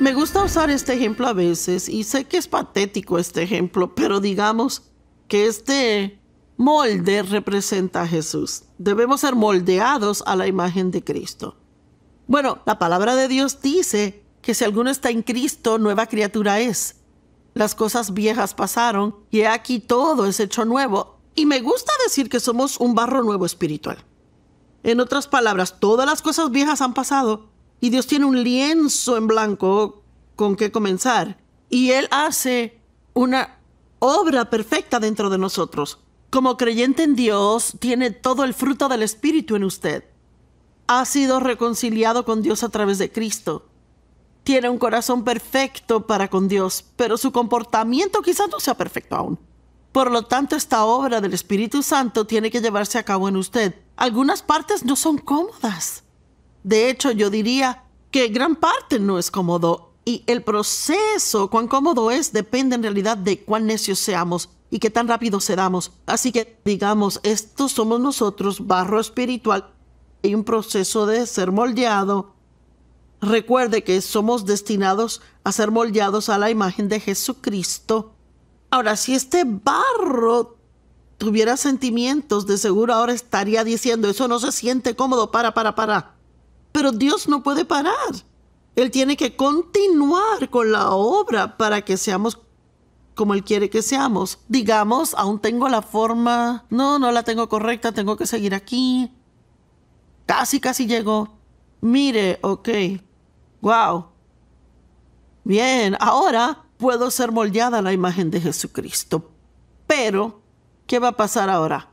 Me gusta usar este ejemplo a veces y sé que es patético este ejemplo, pero digamos que este molde representa a Jesús. Debemos ser moldeados a la imagen de Cristo. Bueno, la palabra de Dios dice que si alguno está en Cristo, nueva criatura es. Las cosas viejas pasaron y aquí todo es hecho nuevo. Y me gusta decir que somos un barro nuevo espiritual. En otras palabras, todas las cosas viejas han pasado y Dios tiene un lienzo en blanco con que comenzar. Y Él hace una obra perfecta dentro de nosotros. Como creyente en Dios, tiene todo el fruto del Espíritu en usted. Ha sido reconciliado con Dios a través de Cristo. Tiene un corazón perfecto para con Dios, pero su comportamiento quizás no sea perfecto aún. Por lo tanto, esta obra del Espíritu Santo tiene que llevarse a cabo en usted. Algunas partes no son cómodas de hecho, yo diría que gran parte no es cómodo y el proceso, cuán cómodo es, depende en realidad de cuán necios seamos y qué tan rápido cedamos. Así que digamos, estos somos nosotros, barro espiritual. Hay un proceso de ser moldeado. Recuerde que somos destinados a ser moldeados a la imagen de Jesucristo. Ahora, si este barro tuviera sentimientos, de seguro ahora estaría diciendo, eso no se siente cómodo, para, para, para. Pero Dios no puede parar. Él tiene que continuar con la obra para que seamos como Él quiere que seamos. Digamos, aún tengo la forma, no, no la tengo correcta, tengo que seguir aquí. Casi, casi llegó. Mire, ok. Wow. Bien, ahora puedo ser moldeada a la imagen de Jesucristo. Pero, ¿qué va a pasar ahora?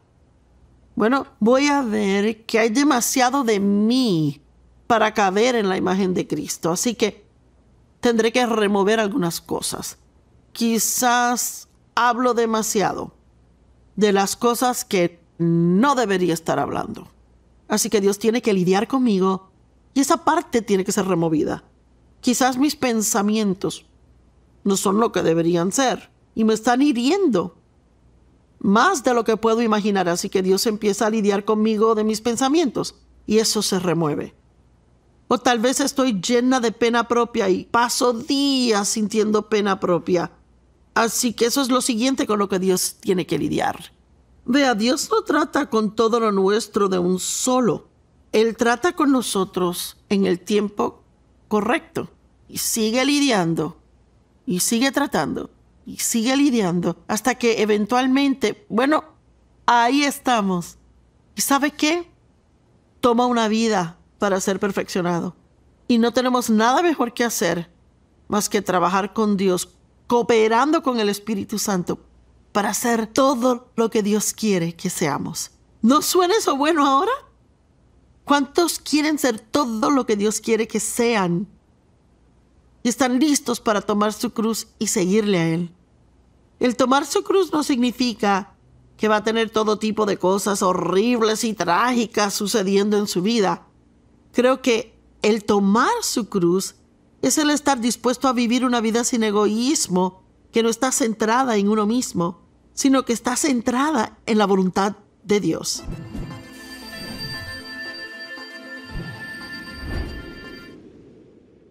Bueno, voy a ver que hay demasiado de mí para caber en la imagen de Cristo. Así que tendré que remover algunas cosas. Quizás hablo demasiado de las cosas que no debería estar hablando. Así que Dios tiene que lidiar conmigo y esa parte tiene que ser removida. Quizás mis pensamientos no son lo que deberían ser y me están hiriendo más de lo que puedo imaginar. Así que Dios empieza a lidiar conmigo de mis pensamientos y eso se remueve. O tal vez estoy llena de pena propia y paso días sintiendo pena propia. Así que eso es lo siguiente con lo que Dios tiene que lidiar. Vea, Dios no trata con todo lo nuestro de un solo. Él trata con nosotros en el tiempo correcto. Y sigue lidiando. Y sigue tratando. Y sigue lidiando. Hasta que eventualmente, bueno, ahí estamos. ¿Y sabe qué? Toma una vida para ser perfeccionado. Y no tenemos nada mejor que hacer más que trabajar con Dios, cooperando con el Espíritu Santo para hacer todo lo que Dios quiere que seamos. ¿No suena eso bueno ahora? ¿Cuántos quieren ser todo lo que Dios quiere que sean? Y están listos para tomar su cruz y seguirle a Él. El tomar su cruz no significa que va a tener todo tipo de cosas horribles y trágicas sucediendo en su vida. Creo que el tomar su cruz es el estar dispuesto a vivir una vida sin egoísmo, que no está centrada en uno mismo, sino que está centrada en la voluntad de Dios.